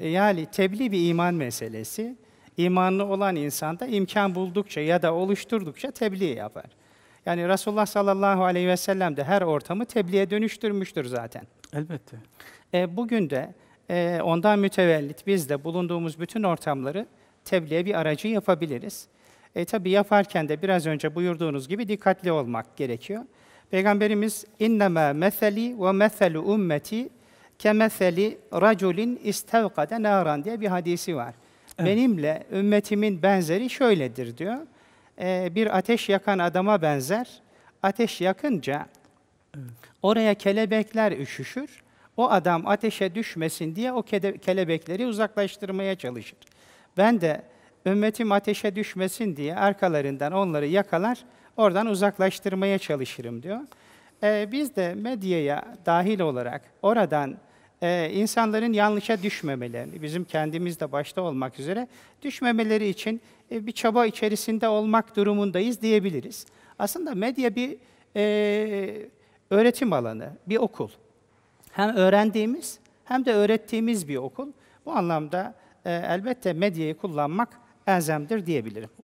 E, yani tebliğ bir iman meselesi. İmanlı olan insanda imkan buldukça ya da oluşturdukça tebliğ yapar. Yani Resulullah sallallahu aleyhi ve sellem de her ortamı tebliğe dönüştürmüştür zaten. Elbette. E, bugün de e, ondan mütevellit biz de bulunduğumuz bütün ortamları tebliğe bir aracı yapabiliriz. E, tabii yaparken de biraz önce buyurduğunuz gibi dikkatli olmak gerekiyor. Peygamberimiz innema meseli ve meselu ümmeti Kemefeli, raculin istevkade naran diye bir hadisi var. Evet. Benimle ümmetimin benzeri şöyledir diyor. Ee, bir ateş yakan adama benzer. Ateş yakınca oraya kelebekler üşüşür. O adam ateşe düşmesin diye o kelebekleri uzaklaştırmaya çalışır. Ben de ümmetim ateşe düşmesin diye arkalarından onları yakalar, oradan uzaklaştırmaya çalışırım diyor e, biz de medyaya dahil olarak oradan e, insanların yanlışa düşmemelerini, bizim kendimiz de başta olmak üzere düşmemeleri için e, bir çaba içerisinde olmak durumundayız diyebiliriz. Aslında medya bir e, öğretim alanı, bir okul. Hem öğrendiğimiz hem de öğrettiğimiz bir okul. Bu anlamda e, elbette medyayı kullanmak elzemdir diyebilirim.